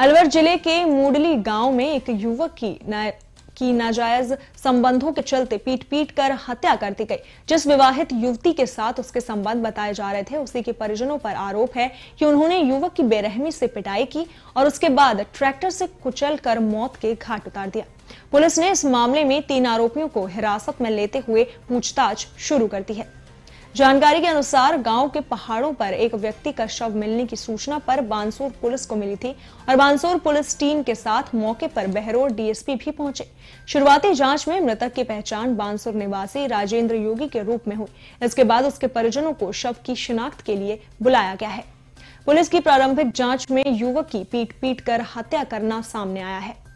अलवर जिले के मूडली गांव में एक युवक की की नाजायज संबंधों के चलते पीट पीट कर हत्या कर दी गई जिस विवाहित युवती के साथ उसके संबंध बताए जा रहे थे उसी के परिजनों पर आरोप है कि उन्होंने युवक की बेरहमी से पिटाई की और उसके बाद ट्रैक्टर से कुचल कर मौत के घाट उतार दिया पुलिस ने इस मामले में तीन आरोपियों को हिरासत में लेते हुए पूछताछ शुरू कर दी है जानकारी के अनुसार गांव के पहाड़ों पर एक व्यक्ति का शव मिलने की सूचना पर बांसुर पुलिस को मिली थी और बांसुर पुलिस टीम के साथ मौके पर बहरोड डीएसपी भी पहुंचे शुरुआती जांच में मृतक की पहचान बांसुर निवासी राजेंद्र योगी के रूप में हुई इसके बाद उसके परिजनों को शव की शिनाख्त के लिए बुलाया गया है पुलिस की प्रारंभिक जांच में युवक की पीट पीट कर हत्या करना सामने आया है